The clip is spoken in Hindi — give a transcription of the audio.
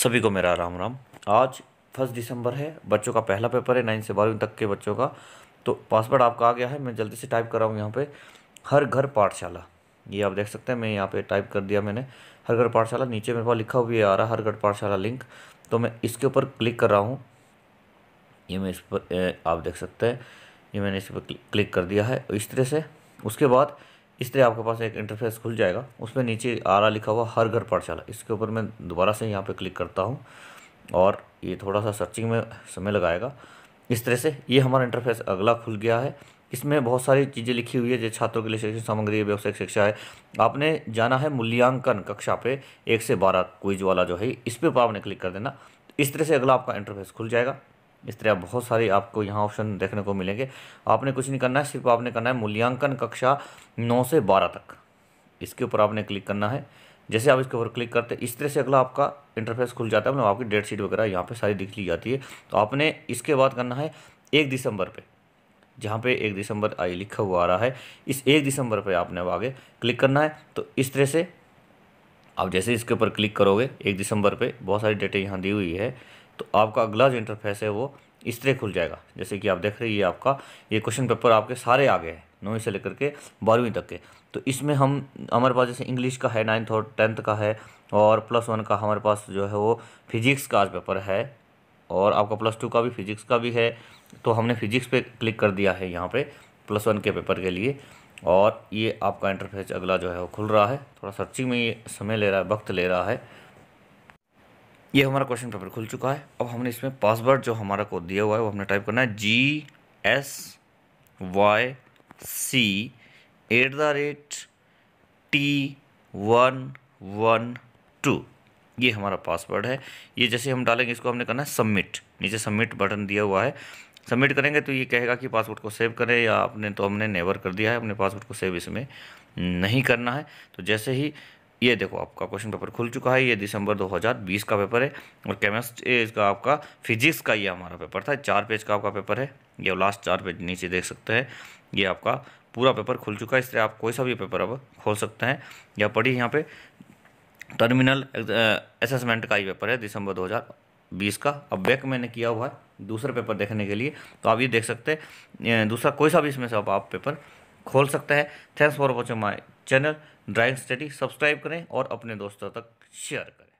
सभी को मेरा राम राम आज फर्स्ट दिसंबर है बच्चों का पहला पेपर है नाइन्थ से बारहवीं तक के बच्चों का तो पासवर्ड आपका आ गया है मैं जल्दी से टाइप कर रहा हूँ यहाँ पे हर घर पाठशाला ये आप देख सकते हैं मैं यहाँ पे टाइप कर दिया मैंने हर घर पाठशाला नीचे मेरे पास लिखा हुआ आ रहा हर घर पाठशाला लिंक तो मैं इसके ऊपर क्लिक कर रहा हूँ ये मैं इस पर आप देख सकते हैं ये मैंने इस पर क्लिक कर दिया है इस तरह से उसके बाद इस तरह आपके पास एक इंटरफेस खुल जाएगा उसमें नीचे आ रहा लिखा हुआ हर घर पाठशाला इसके ऊपर मैं दोबारा से यहाँ पर क्लिक करता हूँ और ये थोड़ा सा सर्चिंग में समय लगाएगा इस तरह से ये हमारा इंटरफेस अगला खुल गया है इसमें बहुत सारी चीज़ें लिखी हुई है जैसे छात्रों के लिए शिक्षण सामग्री है व्यावसायिक शिक्षा है आपने जाना है मूल्यांकन कक्षा पे एक से बारह क्विज वाला जो है इस पर आपने क्लिक कर देना इस तरह से अगला आपका इंटरफेस खुल जाएगा इस तरह बहुत सारे आपको यहाँ ऑप्शन देखने को मिलेंगे आपने कुछ नहीं करना है सिर्फ आपने करना है मूल्यांकन कक्षा नौ से बारह तक इसके ऊपर आपने क्लिक करना है जैसे आप इसके ऊपर क्लिक करते हैं इस तरह से अगला आपका इंटरफेस खुल जाता है मतलब आपकी डेट शीट वगैरह यहाँ पे सारी दिख ली जाती है तो आपने इसके बाद करना है एक दिसंबर पे जहाँ पे एक दिसंबर आई लिखा हुआ आ रहा है इस एक दिसंबर पे आपने अब आगे क्लिक करना है तो इस तरह से आप जैसे इसके ऊपर क्लिक करोगे एक दिसंबर पर बहुत सारी डेटें यहाँ दी हुई है तो आपका अगला जो इंटरफेस है वो इस तरह खुल जाएगा जैसे कि आप देख रहे हैं आपका ये क्वेश्चन पेपर आपके सारे आ गए हैं नौवीं से लेकर के बारहवीं तक के तो इसमें हम हमारे पास जैसे इंग्लिश का है नाइन्थ और टेंथ का है और प्लस वन का हमारे पास जो है वो फिजिक्स का आज पेपर है और आपका प्लस टू का भी फिजिक्स का भी है तो हमने फिजिक्स पे क्लिक कर दिया है यहाँ पे प्लस वन के पेपर के लिए और ये आपका इंटरफेस अगला जो है वो खुल रहा है थोड़ा सर्चिंग में ये समय ले रहा है वक्त ले रहा है ये हमारा क्वेश्चन पेपर खुल चुका है अब हमने इसमें पासवर्ड जो हमारा को दिया हुआ है वो हमने टाइप करना है G S Y C at the rate T one one two ये हमारा पासवर्ड है ये जैसे हम डालेंगे इसको हमने करना है सबमिट नीचे सबमिट बटन दिया हुआ है सबमिट करेंगे तो ये कहेगा कि पासवर्ड को सेव करें या आपने तो हमने नेवर कर दिया है अपने पासवर्ड को सेव इसमें नहीं करना है तो जैसे ही ये देखो आपका क्वेश्चन पेपर खुल चुका है ये दिसंबर 2020 का पेपर है और केमिस्ट्री इसका आपका फिजिक्स का ये हमारा पेपर था चार पेज का आपका पेपर है ये लास्ट चार पेज नीचे देख सकते हैं ये आपका पूरा पेपर खुल चुका है इसलिए आप कोई सा भी पेपर अब खोल सकते हैं या पढ़िए यहाँ पे टर्मिनल असेसमेंट का ये पेपर है दिसंबर बीस का अब बैक मैंने किया हुआ है दूसरा पेपर देखने के लिए तो आप ये देख सकते हैं दूसरा कोई सा भी इसमें से आप पेपर खोल सकता है thanks for watching my channel drawing study subscribe करें और अपने दोस्तों तक शेयर करें